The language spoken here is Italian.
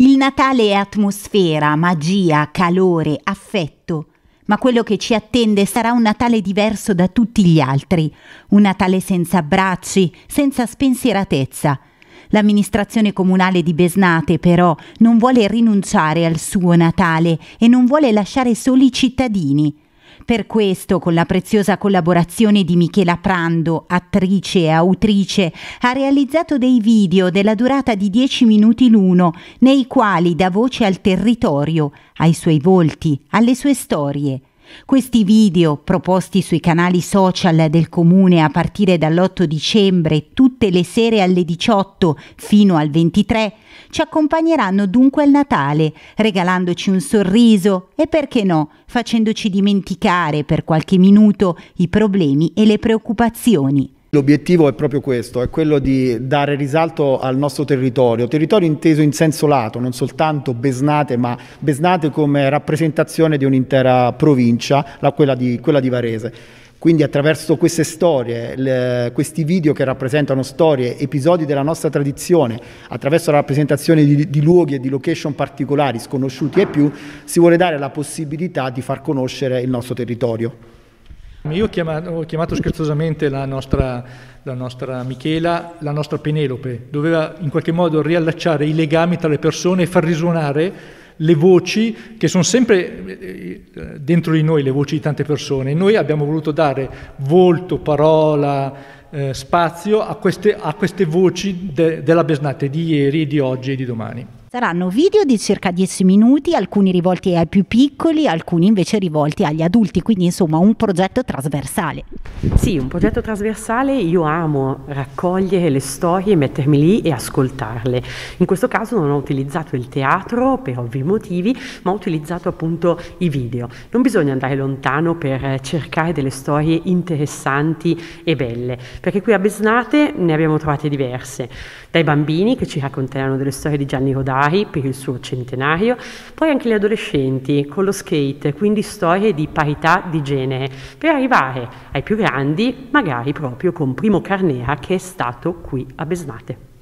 Il Natale è atmosfera, magia, calore, affetto, ma quello che ci attende sarà un Natale diverso da tutti gli altri, un Natale senza abbracci, senza spensieratezza. L'amministrazione comunale di Besnate però non vuole rinunciare al suo Natale e non vuole lasciare soli i cittadini. Per questo, con la preziosa collaborazione di Michela Prando, attrice e autrice, ha realizzato dei video della durata di 10 minuti l'uno, nei quali dà voce al territorio, ai suoi volti, alle sue storie. Questi video proposti sui canali social del comune a partire dall'8 dicembre tutte le sere alle 18 fino al 23 ci accompagneranno dunque al Natale, regalandoci un sorriso e perché no, facendoci dimenticare per qualche minuto i problemi e le preoccupazioni. L'obiettivo è proprio questo, è quello di dare risalto al nostro territorio, territorio inteso in senso lato, non soltanto Besnate, ma Besnate come rappresentazione di un'intera provincia, quella di, quella di Varese. Quindi attraverso queste storie, le, questi video che rappresentano storie, episodi della nostra tradizione, attraverso la rappresentazione di, di, luoghi e di location particolari, sconosciuti e più, si vuole dare la possibilità di far conoscere il nostro territorio. Io ho chiamato, ho chiamato scherzosamente la nostra, la nostra, Michela, la nostra Penelope, doveva in qualche modo riallacciare i legami tra le persone e far risuonare le voci che sono sempre eh, dentro di noi, le voci di tante persone. Noi abbiamo voluto dare volto, parola, eh, spazio a queste, a queste voci de, della Besnate di ieri, di oggi e di domani. Saranno video di circa 10 minuti, alcuni rivolti ai più piccoli, alcuni invece rivolti agli adulti, quindi insomma un progetto trasversale. Sì, un progetto trasversale, io amo raccogliere le storie, mettermi lì e ascoltarle. In questo caso non ho utilizzato il teatro per ovvi motivi, ma ho utilizzato appunto i video. Non bisogna andare lontano per cercare delle storie interessanti e belle, perché qui a Besnate ne abbiamo trovate diverse, dai bambini che ci racconteranno delle storie di Gianni Rodari, Rai per il suo centenario, poi anche gli adolescenti con lo skate, quindi storie di parità di genere, per arrivare ai più grandi, magari proprio con Primo Carnera che è stato qui a Besnate.